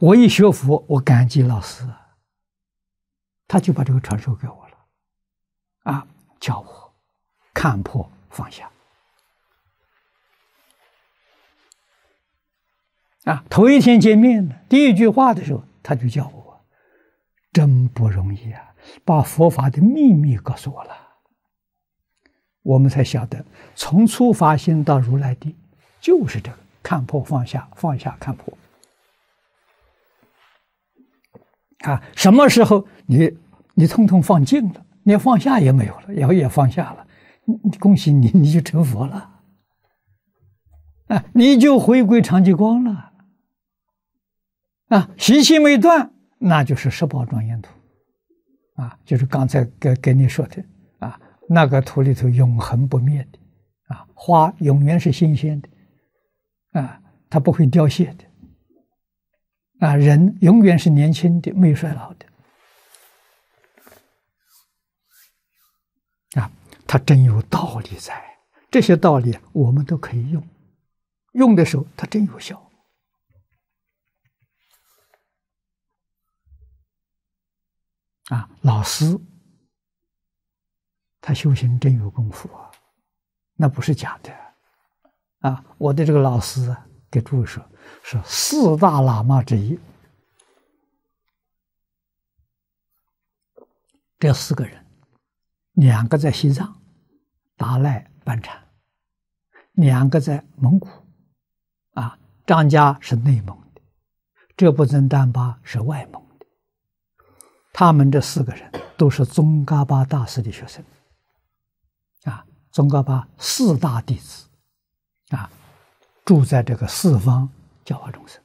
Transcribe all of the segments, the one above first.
我一学佛，我感激老师，他就把这个传授给我了，啊，教我看破放下。啊，头一天见面的第一句话的时候，他就叫我，真不容易啊，把佛法的秘密告诉我了。我们才晓得，从初发心到如来地，就是这个看破放下，放下看破。啊，什么时候你你通通放净了，连放下也没有了，后也放下了，恭喜你，你就成佛了，啊，你就回归常寂光了，啊，习气没断，那就是十宝庄严土，啊，就是刚才给给你说的，啊，那个土里头永恒不灭的，啊，花永远是新鲜的，啊，它不会凋谢的。啊，人永远是年轻的，没有衰老的。啊，他真有道理在，这些道理我们都可以用，用的时候他真有效。啊，老师，他修行真有功夫啊，那不是假的。啊，我的这个老师。给诸位说，是四大喇嘛之一。这四个人，两个在西藏，达赖班禅；两个在蒙古，啊，张家是内蒙的，这不仁丹巴是外蒙的。他们这四个人都是宗喀巴大师的学生，啊，宗喀巴四大弟子，啊。住在这个四方教化众生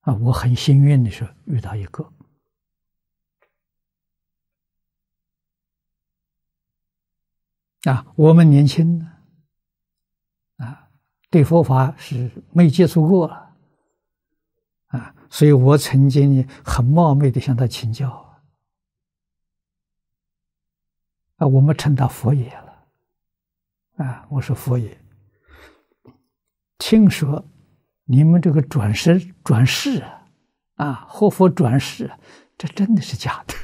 啊！我很幸运的是遇到一个啊，我们年轻呢啊，对佛法是没接触过啊，所以我曾经很冒昧的向他请教啊，我们称他佛爷了啊，我说佛爷。听说你们这个转世转世啊，啊，活佛转世，这真的是假的？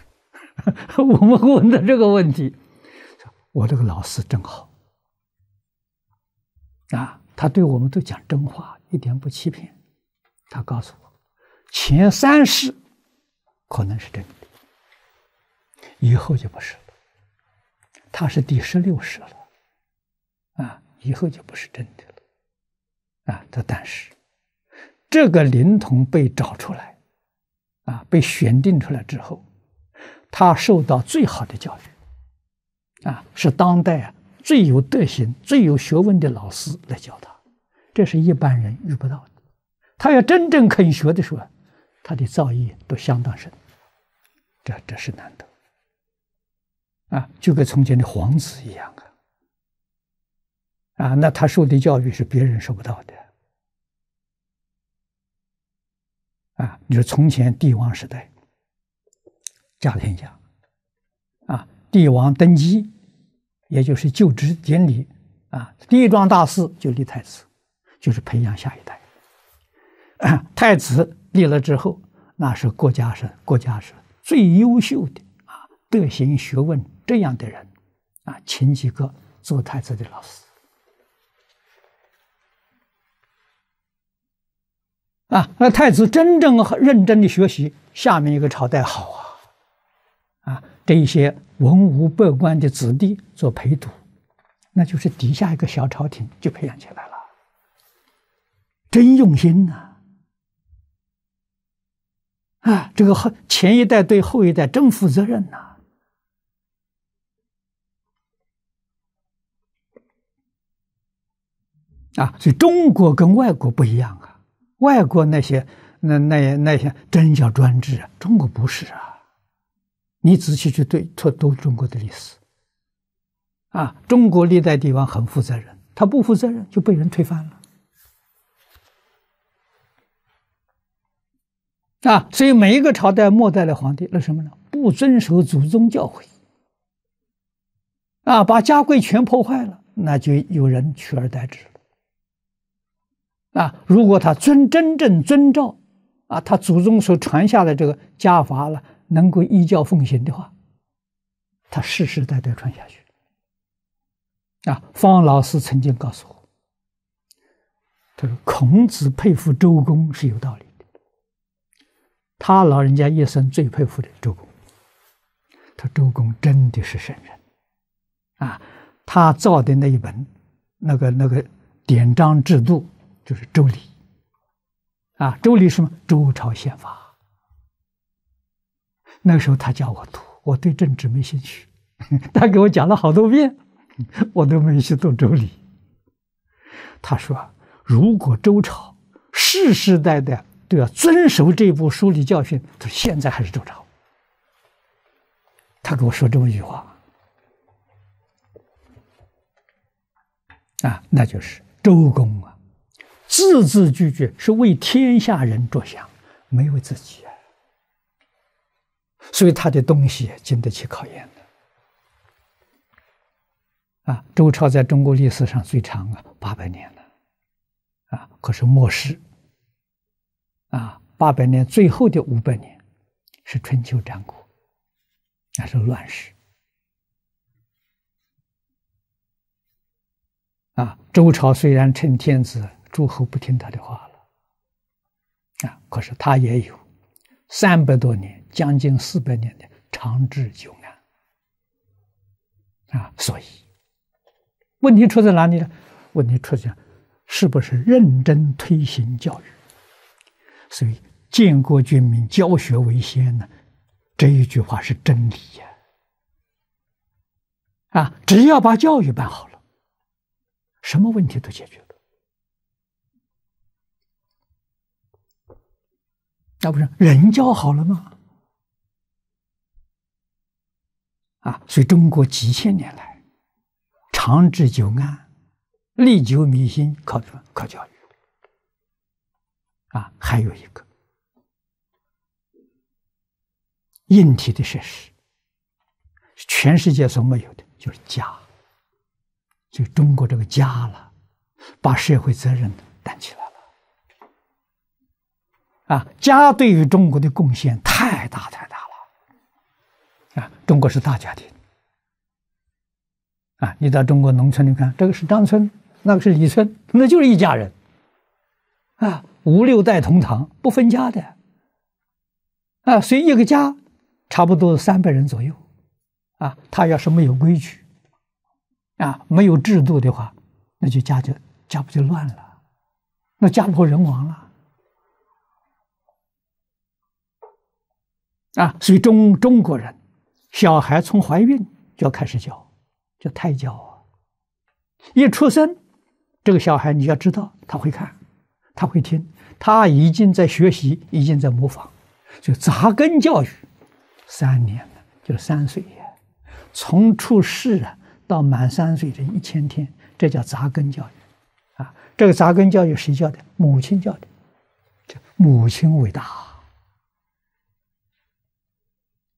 我们问的这个问题，我这个老师真好啊，他对我们都讲真话，一点不欺骗。他告诉我，前三世可能是真的，以后就不是了。他是第十六世了，啊，以后就不是真的了。啊，但是这个灵童被找出来，啊，被选定出来之后，他受到最好的教育，啊，是当代啊最有德行、最有学问的老师来教他，这是一般人遇不到的。他要真正肯学的时候，他的造诣都相当深，这这是难得，啊，就跟从前的皇子一样啊。啊，那他受的教育是别人受不到的。啊，你说从前帝王时代，家天下，啊，帝王登基，也就是就职典礼，啊，第一桩大事就立太子，就是培养下一代。太子立了之后，那是国家是国家是最优秀的啊，德行学问这样的人，啊，请几个做太子的老师。啊，那太子真正认真的学习，下面一个朝代好啊，啊，这一些文武百官的子弟做陪读，那就是底下一个小朝廷就培养起来了，真用心呐，啊，这个前一代对后一代真负责任呐，啊，所以中国跟外国不一样啊。外国那些那那那些真叫专制啊！中国不是啊，你仔细去对，多读中国的历史。啊，中国历代帝王很负责任，他不负责任就被人推翻了。啊，所以每一个朝代末代的皇帝那什么呢？不遵守祖宗教诲，啊，把家规全破坏了，那就有人取而代之。啊，如果他遵真正遵照，啊，他祖宗所传下的这个家法了，能够依教奉行的话，他世世代代传下去。啊，方老师曾经告诉我，他说孔子佩服周公是有道理的，他老人家一生最佩服的周公，他周公真的是圣人，啊，他造的那一本那个那个典章制度。就是《周礼》啊，《周礼》什么？周朝宪法。那个时候他叫我读，我对政治没兴趣，他给我讲了好多遍，我都没去读《周礼》。他说：“如果周朝世世代代都要遵守这部书的教训，他现在还是周朝。”他跟我说这么一句话啊，那就是周公啊。字字句句是为天下人着想，没为自己，啊。所以他的东西经得起考验的。啊，周朝在中国历史上最长啊，八百年了，啊，可是末世。啊，八百年最后的五百年是春秋战国，那是乱世。啊，周朝虽然称天子。诸侯不听他的话了，啊！可是他也有三百多年，将近四百年的长治久安，啊！所以问题出在哪里呢？问题出现，是不是认真推行教育？所以“建国军民，教学为先”呢？这一句话是真理呀！啊，只要把教育办好了，什么问题都解决了。那不是人教好了吗？啊，所以中国几千年来长治久安、历久弥新，靠什么？靠教育。啊，还有一个硬体的设施，全世界所没有的，就是家。所以中国这个家了，把社会责任担起来。啊，家对于中国的贡献太大太大了，啊，中国是大家庭，啊，你到中国农村，你看，这个是张村，那个是李村，那就是一家人，啊，五六代同堂，不分家的，啊，随一个家差不多三百人左右，啊，他要是没有规矩，啊，没有制度的话，那就家就家不就乱了，那家破人亡了。啊，所以中中国人，小孩从怀孕就要开始教，叫胎教啊。一出生，这个小孩你要知道，他会看，他会听，他已经在学习，已经在模仿，就扎根教育。三年了，就三岁，从出世啊到满三岁的一千天，这叫扎根教育。啊，这个扎根教育谁教的？母亲教的，叫母亲伟大。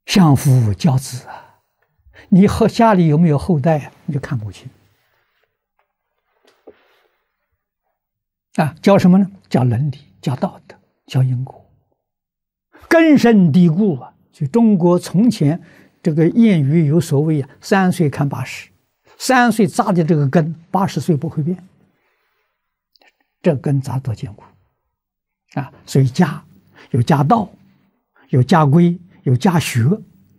相夫教子啊，你后家里有没有后代？你就看过去啊，教什么呢？教伦理，教道德，教因果，根深蒂固啊。所以中国从前这个谚语有所谓啊：“三岁看八十，三岁扎的这个根，八十岁不会变。”这根扎多坚固啊！所以家有家道，有家规。有家学，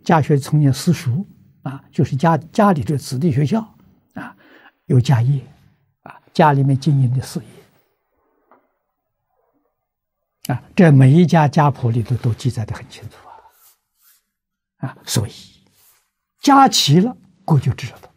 家学从业私塾啊，就是家家里的子弟学校啊；有家业，啊，家里面经营的事业啊，这每一家家谱里头都记载的很清楚啊，啊，所以家齐了，国就知道。